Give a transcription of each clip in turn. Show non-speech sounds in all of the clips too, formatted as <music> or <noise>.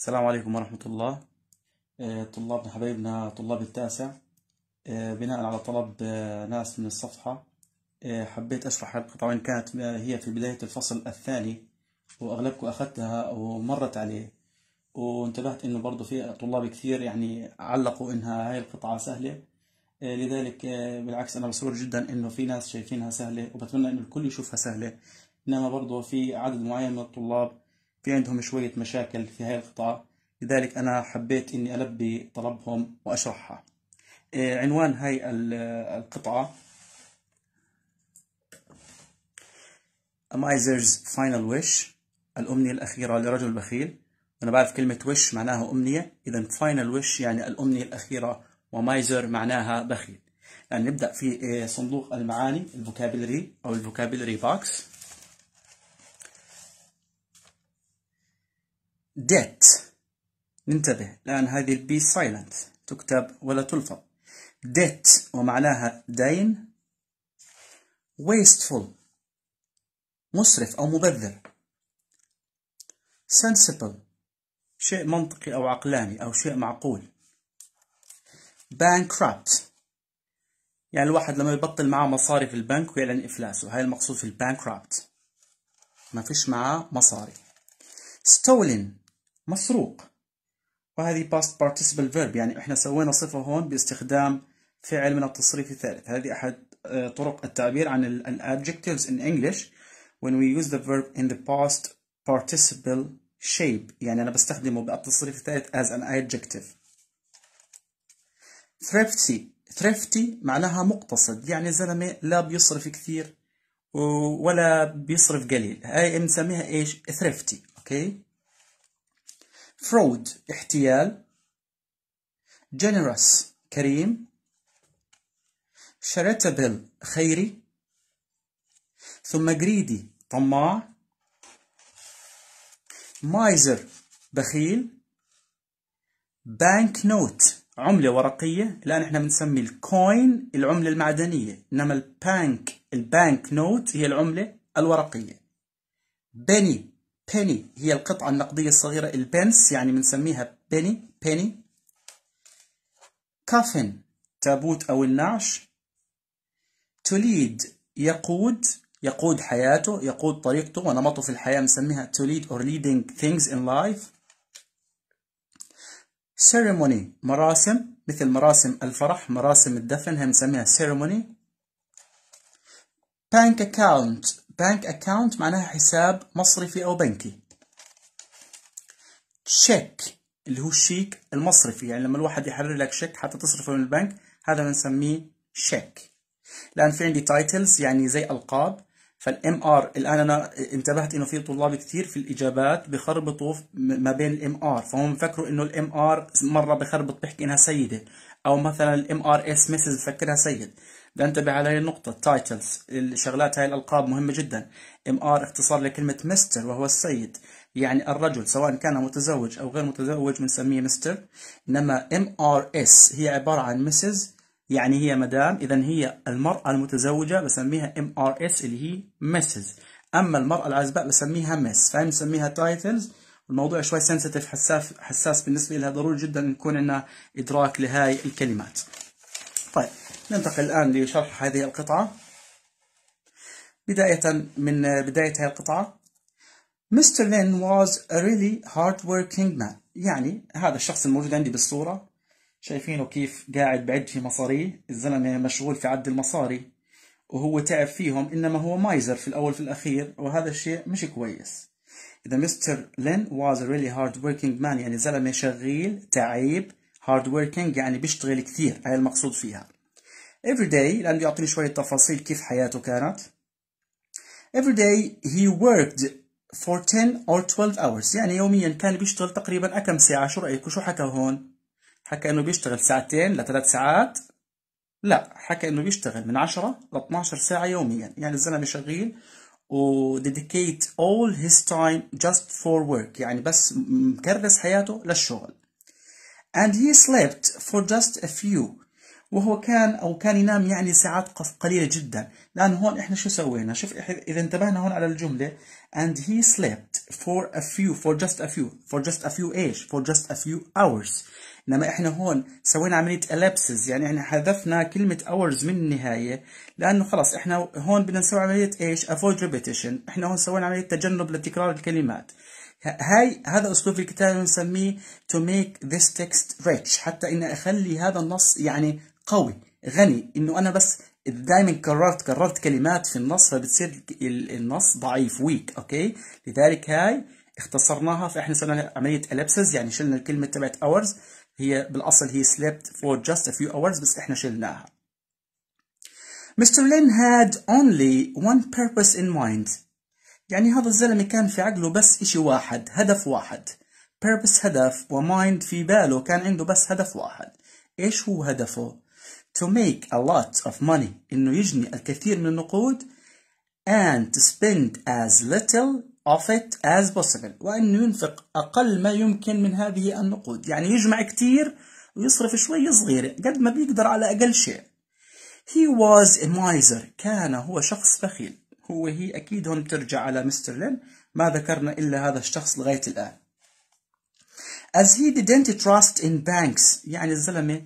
السلام عليكم ورحمة الله آه، طلابنا حبايبنا طلاب التاسع آه، بناء على طلب آه، ناس من الصفحة حبيت أشرح حلقة طبعا كانت هي في بداية الفصل الثاني وأغلبكم أخذتها ومرت عليه وانتبهت إنه برضو في طلاب كثير يعني علقوا إنها هاي القطعة سهلة لذلك بالعكس أنا مسرور جدا إنه في ناس شايفينها سهلة وبتمنى إنه الكل يشوفها سهلة إنما برضو في عدد معين من الطلاب في عندهم شوية مشاكل في هاي القطاع لذلك أنا حبيت إني ألبي طلبهم وأشرحها إيه، عنوان هاي القطعة Amazer's Final Wish الأمنية الأخيرة لرجل بخيل أنا بعرف كلمة ويش معناها أمنية إذا Final Wish يعني الأمنية الأخيرة ومايزر معناها بخيل يعني نبدأ في إيه، صندوق المعاني الفوكابلري أو الفوكابلري بوكس debt ننتبه الآن هذه البي سايلنت تكتب ولا تلفظ debt ومعناها دين wasteful مسرف أو مبذر sensible شيء منطقي أو عقلاني أو شيء معقول bankrupt يعني الواحد لما يبطل معاه مصاري في البنك ويعلن إفلاسه هاي المقصود في البانكرابت ما فيش معاه مصاري stolen مسروق وهذه past participle verb يعني احنا سوينا صفة هون باستخدام فعل من التصريف الثالث هذه أحد آه، طرق التعبير عن ال adjectives in English when we use the verb in the past participle shape يعني أنا بستخدمه بالتصريف الثالث as an adjective thrifty thrifty معناها مقتصد يعني زلمة لا بيصرف كثير ولا بيصرف قليل هاي بنسميها ايش thrifty اوكي okay? fraud احتيال generous كريم charitable خيري ثم greedy طماع miser بخيل bank note عملة ورقية الآن احنا بنسمي الكوين العملة المعدنية إنما البانك البانك نوت هي العملة الورقية بني penny هي القطعة النقدية الصغيرة البنس يعني بنسميها penny penny coffin تابوت أو النعش to lead يقود يقود حياته يقود طريقته ونمطه في الحياة بنسميها to lead or leading things in life ceremony مراسم مثل مراسم الفرح مراسم الدفن هم نسميها ceremony bank account بانك اكاونت معناها حساب مصرفي او بنكي تشيك اللي هو الشيك المصرفي يعني لما الواحد يحرر لك شيك حتى تصرفه من البنك هذا بنسميه شيك الان في عندي تايتلز يعني زي القاب فالام ار الان انا انتبهت انه في طلاب كثير في الاجابات بخربطوا ما بين الام ار فهم بفكروا انه الام ار مره بخربط بحكي انها سيده او مثلا الام ار اس مسز بفكرها سيد بدي انتبه على هاي النقطة التايتلز الشغلات هاي الألقاب مهمة جدا ام ار اختصار لكلمة مستر وهو السيد يعني الرجل سواء كان متزوج أو غير متزوج بنسميه مستر إنما ام ار اس هي عبارة عن مسز يعني هي مدام إذا هي المرأة المتزوجة بسميها ام ار اس اللي هي مسز أما المرأة العزباء بسميها مس فهي بنسميها تايتلز الموضوع شوي سنسيتيف حساس حساس بالنسبة لها ضروري جدا يكون عندنا إدراك لهاي الكلمات طيب ننتقل الآن لشرح هذه القطعة بداية من بداية هذه القطعة Mr. Lin was a really hard working man يعني هذا الشخص الموجود عندي بالصورة شايفينه كيف قاعد بعد في مصاريه الزلمة مشغول في عد المصاري وهو تعب فيهم إنما هو مايزر في الأول في الأخير وهذا الشيء مش كويس إذا مستر لين was a really hard working man يعني زلمة شغيل تعيب hard working يعني بيشتغل كثير هاي المقصود فيها everyday لأنه يعطيني شوية تفاصيل كيف حياته كانت everyday he worked for 10 or 12 hours يعني يوميا كان بيشتغل تقريبا كم ساعة شو رايك شو حكى هون حكى انه بيشتغل ساعتين لثلاث ساعات لا حكى انه بيشتغل من 10 ل 12 ساعة يوميا يعني الزلمة شغيل و dedicate all his time just for work يعني بس مكرس حياته للشغل and he slept for just a few وهو كان أو كان ينام يعني ساعات قليلة جدا لأن هون إحنا شو سوينا شوف إذا انتبهنا هون على الجملة and he slept for a few for just a few for just a few ايش for just a few hours انما احنا هون سوينا عمليه ellipses يعني احنا حذفنا كلمه hours من النهايه لانه خلص احنا هون بدنا نسوي عمليه ايش avoid repetition احنا هون سوينا عمليه تجنب لتكرار الكلمات هاي هذا اسلوب الكتابه بنسميه to make this text rich حتى اني اخلي هذا النص يعني قوي غني انه انا بس دايما كررت كررت كلمات في النص فبتصير النص ضعيف ويك اوكي لذلك هاي اختصرناها فاحنا سوينا عمليه الابسز يعني شلنا الكلمه تبعت اورز هي بالاصل هي slept for just a few hours بس احنا شلناها Mr. Lin had only one purpose in mind يعني هذا الزلمة كان في عقله بس شيء واحد هدف واحد purpose هدف ومايند في باله كان عنده بس هدف واحد إيش هو هدفه؟ to make a lot of money إنه يجني الكثير من النقود and to spend as little of it as possible وأنه ينفق أقل ما يمكن من هذه النقود يعني يجمع كثير ويصرف شوي صغير قد ما بيقدر على أقل شيء he was a miser كان هو شخص بخيل هو هي أكيد هون بترجع على مستر لين ما ذكرنا إلا هذا الشخص لغاية الآن as he didn't trust in banks يعني الزلمة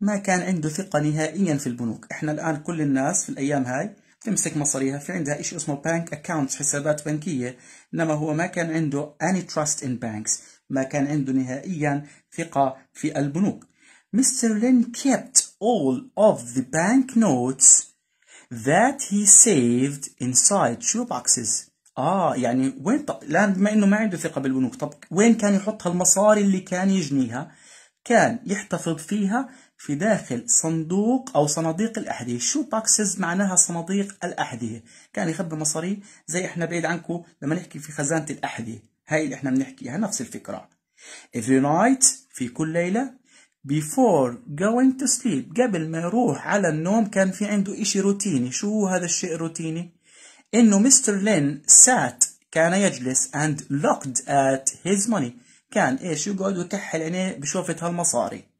ما كان عنده ثقة نهائيا في البنوك احنا الآن كل الناس في الأيام هاي تمسك مصاريها في عندها شيء اسمه بانك أكاونت حسابات بنكية انما هو ما كان عنده any trust in banks ما كان عنده نهائيا ثقة في البنوك Mr. Lin kept all of the bank notes that he saved inside shoe boxes. اه يعني وين طب الان بما انه ما عنده ثقه بالبنوك طب وين كان يحط هالمصاري اللي كان يجنيها كان يحتفظ فيها في داخل صندوق أو صناديق الأحذية شو باكسز معناها صناديق الأحذية كان يخبي مصاري زي إحنا بعيد عنكم لما نحكي في خزانة الأحذية هاي اللي إحنا بنحكيها نفس الفكرة every night في كل ليلة before going to sleep قبل ما يروح على النوم كان في عنده إشي روتيني شو هذا الشيء الروتيني إنه مستر لين سات كان يجلس and looked at his money كان إيش يقعد ويكحل عينيه بشوفة هالمصاري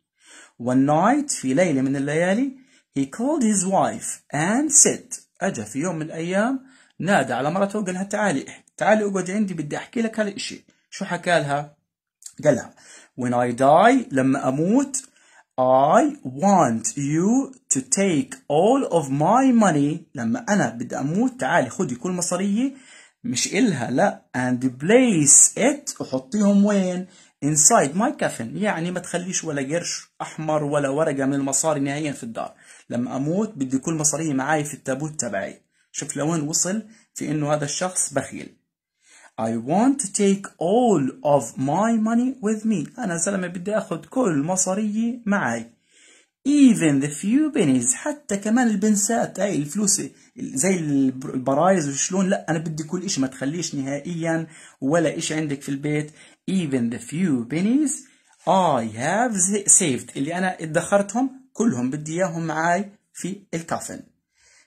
One night في ليلة من الليالي he called his wife and said أجا في يوم من الأيام نادى على مرته وقال لها تعالي تعالي اقعد عندي بدي أحكي لك هذا الشيء شو حكى لها؟ قال لها when I die لما أموت I want you to take all of my money لما أنا بدي أموت تعالي خدي كل مصاريي مش إلها لا and place it وحطيهم وين inside my coffin يعني ما تخليش ولا قرش احمر ولا ورقه من المصاري نهائيا في الدار لما اموت بدي كل مصاريي معاي في التابوت تبعي شوف لوين وصل في انه هذا الشخص بخيل I want to take all of my money with me انا زلمه بدي اخذ كل مصاريي معي even the few pennies حتى كمان البنسات هاي الفلوس زي البرايز وشلون لا انا بدي كل شيء ما تخليش نهائيا ولا شيء عندك في البيت even the few pennies I have saved اللي أنا ادخرتهم كلهم بدي إياهم معاي في الكافن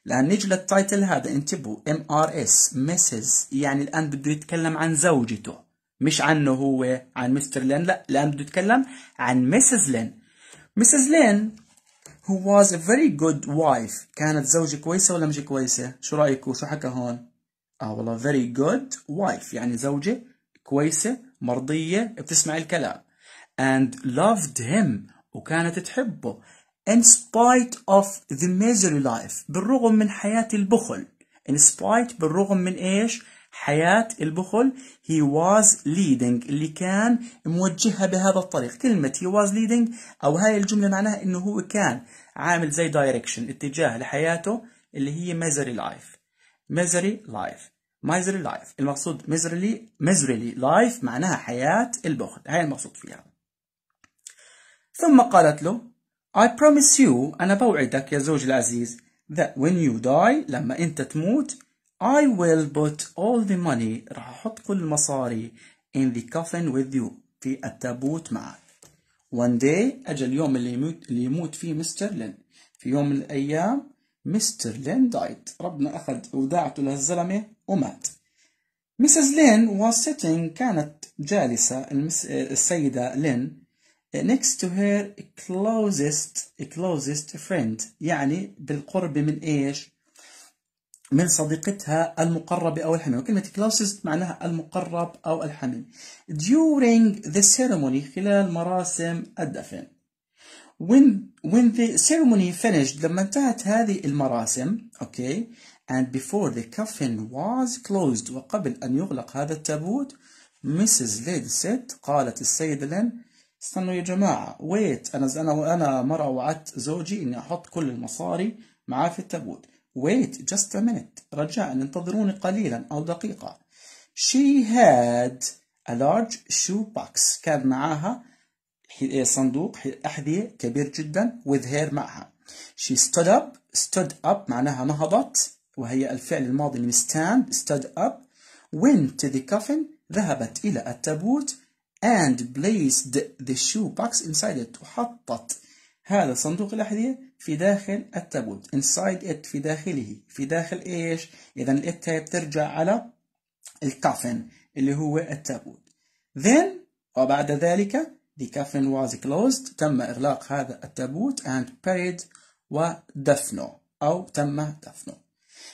الآن نجي للتايتل هذا انتبهوا ام ار اس مسز يعني الآن بده يتكلم عن زوجته مش عنه هو عن مستر لين لا الآن بده يتكلم عن مسز لين مسز لين who was a very good wife كانت زوجة كويسة ولا مش كويسة؟ شو رأيكم؟ شو حكى هون؟ اه والله very good wife يعني زوجة كويسة مرضية بتسمع الكلام and loved him وكانت تحبه in spite of the misery life بالرغم من حياة البخل in spite بالرغم من ايش حياة البخل he was leading اللي كان موجهها بهذا الطريق كلمة he was leading أو هاي الجملة معناها إنه هو كان عامل زي direction اتجاه لحياته اللي هي misery life misery life miserly life المقصود miserly miserly life معناها حياة البخل هاي المقصود فيها ثم قالت له I promise you أنا بوعدك يا زوجي العزيز that when you die لما أنت تموت I will put all the money راح أحط كل المصاري in the coffin with you في التابوت معك one day أجل اليوم اللي يموت, اللي يموت فيه مستر لين في يوم من الأيام مستر لين دايت ربنا أخذ وداعته للزلمة ومات مسز لين was sitting كانت جالسة المس... السيدة لين next to her closest closest friend يعني بالقرب من ايش؟ من صديقتها المقربة أو الحميم وكلمة closest معناها المقرب أو الحميم during the ceremony خلال مراسم الدفن when when the ceremony finished لما انتهت هذه المراسم اوكي okay, and before the coffin was closed وقبل أن يغلق هذا التابوت Mrs. Lynn said قالت السيدة لين استنوا يا جماعة wait أنا أنا أنا مرة وعدت زوجي إني أحط كل المصاري معاه في التابوت wait just a minute رجاء انتظروني قليلا أو دقيقة she had a large shoe box كان معاها صندوق أحذية كبير جدا with her معها she stood up stood up معناها نهضت وهي الفعل الماضي من stand stood up went to the coffin ذهبت إلى التابوت and placed the shoe box inside it وحطت هذا صندوق الأحذية في داخل التابوت inside it في داخله في داخل إيش إذا الإت بترجع على الكافن اللي هو التابوت then وبعد ذلك the coffin was closed تم إغلاق هذا التابوت and buried ودفنه أو تم دفنه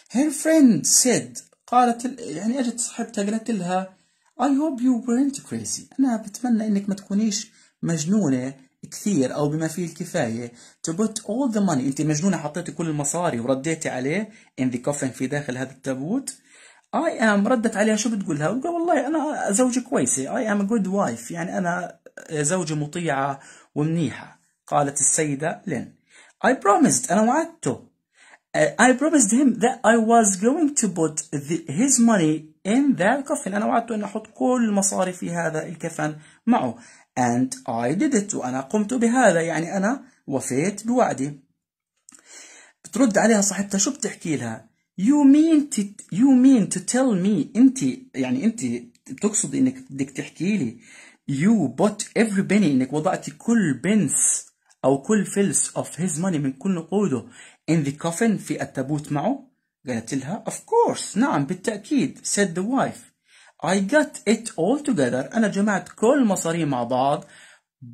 Her friend said قالت يعني أجت صاحبتها قالت لها I hope you weren't crazy أنا بتمنى إنك ما تكونيش مجنونة كثير أو بما فيه الكفاية to put all the money أنت مجنونة حطيتي كل المصاري ورديتي عليه in the coffin في داخل هذا التابوت I am ردت عليها شو بتقولها بتقول والله أنا زوجة كويسة I am a good wife يعني أنا زوجة مطيعة ومنيحة قالت السيدة لين I promised أنا وعدته I promised him that I was going to put the, his money in that coffin أنا وعدته أن أحط كل مصاري في هذا الكفن معه and I did it وأنا قمت بهذا يعني أنا وفيت بوعدي بترد عليها صاحبتها شو بتحكي لها you mean to, you mean to tell me أنت يعني أنت بتقصدي أنك بدك تحكي لي you bought every penny أنك وضعتي كل بنس أو كل فلس of his money من كل نقوده in the coffin في التابوت معه قالت لها of course نعم بالتأكيد said the wife I got it all together أنا جمعت كل مصاري مع بعض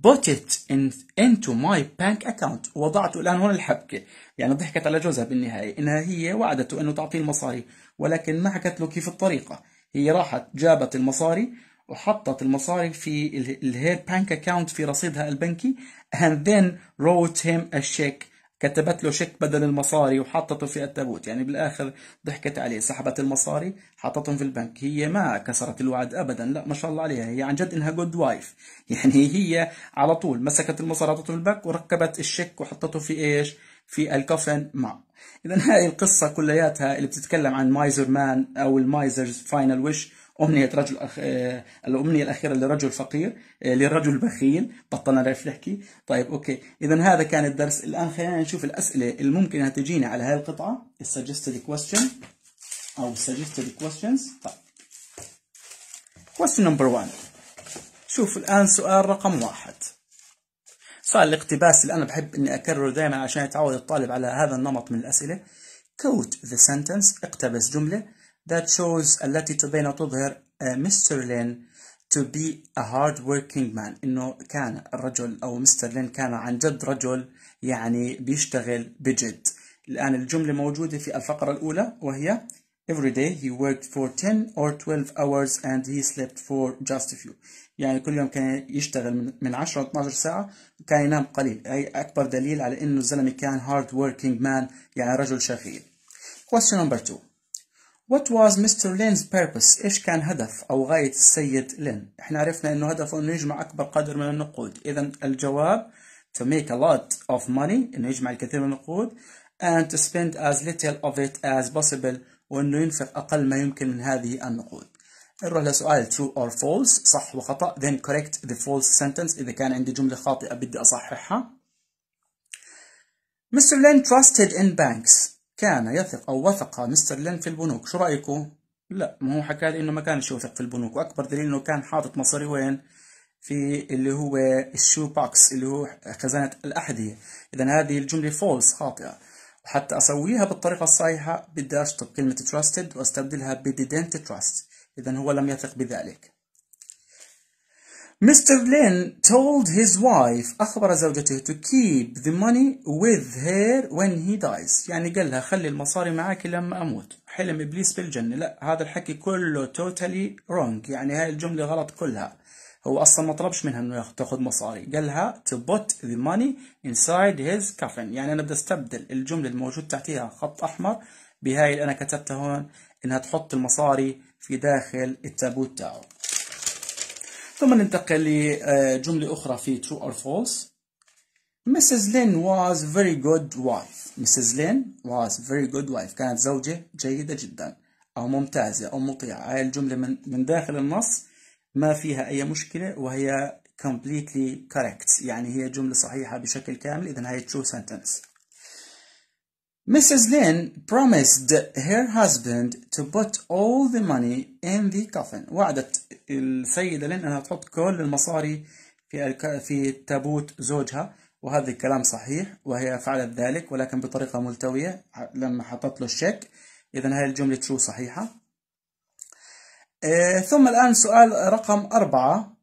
put it in, into my bank account وضعته الآن هنا الحبكة يعني ضحكت على جوزها بالنهاية إنها هي وعدته أنه تعطيه المصاري ولكن ما حكت له كيف الطريقة هي راحت جابت المصاري وحطت المصاري في الهير بانك اكاونت في رصيدها البنكي and then wrote him a check كتبت له شيك بدل المصاري وحطته في التابوت يعني بالاخر ضحكت عليه سحبت المصاري حطتهم في البنك هي ما كسرت الوعد ابدا لا ما شاء الله عليها هي عن جد انها جود وايف <laughs> يعني هي على طول مسكت المصاري حطته في البنك وركبت الشيك وحطته في ايش في الكفن معه اذا هاي القصه كلياتها اللي بتتكلم عن مايزر مان او المايزرز فاينل ويش أمنية رجل أخ... آه، الأمنية الأخيرة لرجل فقير آه، لرجل بخيل بطلنا نعرف نحكي طيب أوكي إذا هذا كان الدرس الآن خلينا نشوف الأسئلة الممكنة تجينا على هاي القطعة السجستد question أو suggested questions طيب question number one شوف الآن سؤال رقم واحد سؤال الاقتباس اللي أنا بحب إني أكرره دائما عشان يتعود الطالب على هذا النمط من الأسئلة كوت ذا sentence اقتبس جملة that shows التي تبين تظهر مستر آه، لين to be a hard working man انه كان الرجل او مستر لين كان عن جد رجل يعني بيشتغل بجد الان الجمله موجوده في الفقره الاولى وهي Every day he worked for 10 or 12 hours and he slept for just a few. يعني كل يوم كان يشتغل من 10 ل 12 ساعة وكان ينام قليل أي أكبر دليل على إنه الزلمة كان hard working man يعني رجل شغيل. Question number 2 What was Mr. Lin's purpose? إيش كان هدف أو غاية السيد لين؟ إحنا عرفنا إنه هدفه إنه يجمع أكبر قدر من النقود، إذا الجواب to make a lot of money إنه يجمع الكثير من النقود and to spend as little of it as possible وإنه ينفق أقل ما يمكن من هذه النقود. نروح لسؤال true or false صح وخطأ then correct the false sentence إذا كان عندي جملة خاطئة بدي أصححها. Mr. Lin trusted in banks كان يثق أو وثق مستر لين في البنوك شو رأيكم؟ لا ما هو حكى لي إنه ما كانش يوثق في البنوك وأكبر دليل إنه كان حاطط مصاري وين؟ في اللي هو الشو بوكس اللي هو خزانة الأحذية إذا هذه الجملة فولس خاطئة وحتى أسويها بالطريقة الصحيحة بدي أشطب كلمة تراستد وأستبدلها بديدنت تراست، إذا هو لم يثق بذلك Mr. Lin told his wife أخبر زوجته to keep the money with her when he dies يعني قال لها خلي المصاري معاك لما أموت حلم إبليس بالجنة لا هذا الحكي كله totally wrong يعني هاي الجملة غلط كلها هو أصلا ما طلبش منها إنه تاخذ مصاري قال لها to put the money inside his coffin يعني أنا بدي أستبدل الجملة الموجود تحتها خط أحمر بهاي اللي أنا كتبتها هون إنها تحط المصاري في داخل التابوت تاعه ثم ننتقل لجملة أخرى في true or false Mrs. Lin was very good wife Mrs. Lin was very good wife كانت زوجة جيدة جدا أو ممتازة أو مطيعة هاي الجملة من, من داخل النص ما فيها أي مشكلة وهي completely correct يعني هي جملة صحيحة بشكل كامل إذا هاي true sentence Mrs. Lin promised her husband to put all the money in the coffin وعدت السيدة لين أنها تحط كل المصاري في في تابوت زوجها وهذا الكلام صحيح وهي فعلت ذلك ولكن بطريقة ملتوية لما حطت له الشيك إذا هاي الجملة ترو صحيحة آه، ثم الآن سؤال رقم أربعة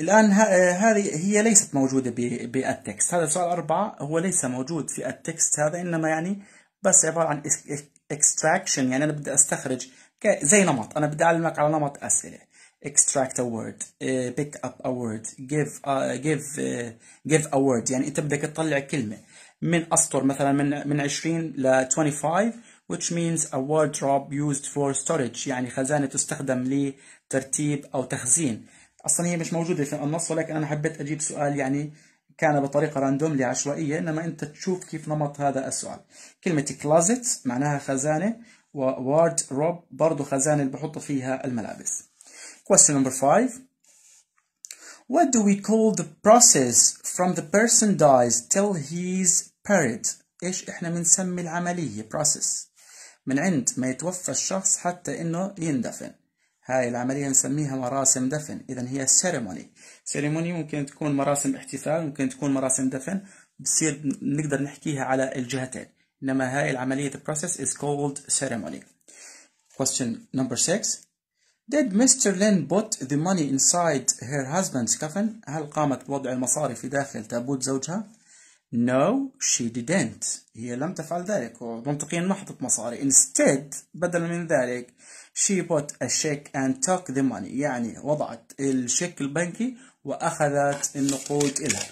الآن آه، هذه هي ليست موجودة بالتكست هذا سؤال أربعة هو ليس موجود في التكست هذا إنما يعني بس عبارة عن اكستراكشن يعني أنا بدي أستخرج زي نمط انا بدي اعلمك على نمط اسئله extract a word uh, pick up a word give uh, give uh, give a word يعني انت بدك تطلع كلمه من اسطر مثلا من من 20 ل 25 which means a wardrobe used for storage يعني خزانه تستخدم لترتيب او تخزين اصلا هي مش موجوده في النص ولكن انا حبيت اجيب سؤال يعني كان بطريقه راندوملي عشوائيه انما انت تشوف كيف نمط هذا السؤال كلمه closet معناها خزانه روب برضه خزانة اللي بحط فيها الملابس question number five what do we call the process from the person dies till he's buried ايش احنا بنسمي العملية process من عند ما يتوفى الشخص حتى انه يندفن هاي العملية نسميها مراسم دفن إذا هي ceremony. ceremony ممكن تكون مراسم احتفال ممكن تكون مراسم دفن بصير نقدر نحكيها على الجهتين إنما هاي العملية the process is called ceremony. Question number six. Did Mr. Lin put the money inside her husband's coffin? هل قامت بوضع المصاري في داخل تابوت زوجها؟ No, she didn't. هي لم تفعل ذلك ومنطقيا ما حطت مصاري. Instead, بدلا من ذلك, she put a check and took the money. يعني وضعت الشيك البنكي وأخذت النقود إلها.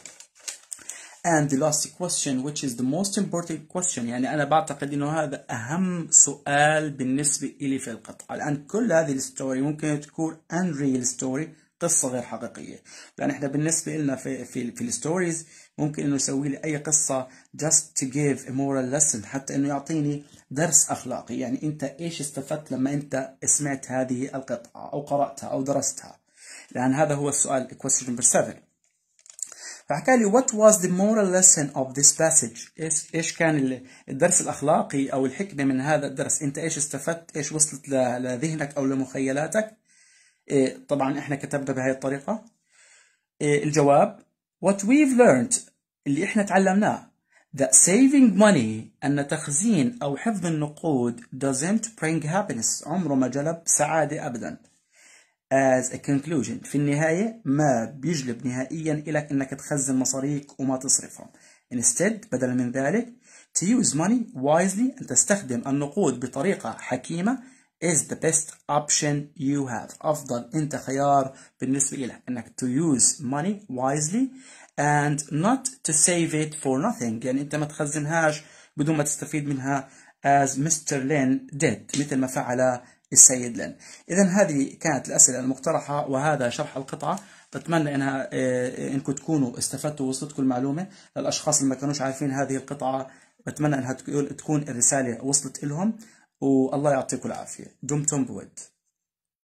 And the last question which is the most important question يعني أنا بعتقد أنه هذا أهم سؤال بالنسبة إلي في القطعة الآن كل هذه الستوري ممكن تكون unreal story قصة غير حقيقية لأن إحنا بالنسبة لنا في, في, في الستوريز ممكن أنه يسوي لي أي قصة just to give a moral lesson حتى أنه يعطيني درس أخلاقي يعني أنت إيش استفدت لما أنت سمعت هذه القطعة أو قرأتها أو درستها لأن هذا هو السؤال question number 7 فحكى لي what was the moral lesson of this passage ايش كان الدرس الاخلاقي او الحكمه من هذا الدرس انت ايش استفدت ايش وصلت لذهنك او لمخيلاتك إيه, طبعا احنا كتبنا بهذه الطريقه إيه, الجواب what we've learned اللي احنا تعلمناه that saving money أن تخزين أو حفظ النقود doesn't bring happiness عمره ما جلب سعادة أبدا as a conclusion في النهاية ما بيجلب نهائيا إلى أنك تخزن مصاريك وما تصرفهم instead بدلا من ذلك to use money wisely أن تستخدم النقود بطريقة حكيمة is the best option you have أفضل أنت خيار بالنسبة لك أنك to use money wisely and not to save it for nothing يعني أنت ما تخزنهاش بدون ما تستفيد منها as Mr. Lin did مثل ما فعل السيد لن إذا هذه كانت الأسئلة المقترحة وهذا شرح القطعة بتمنى انها إيه، انكم تكونوا استفدتوا ووصلتكم المعلومه للاشخاص اللي ما كانوش عارفين هذه القطعه بتمنى انها تكون الرساله وصلت لهم والله يعطيكم العافيه دمتم بود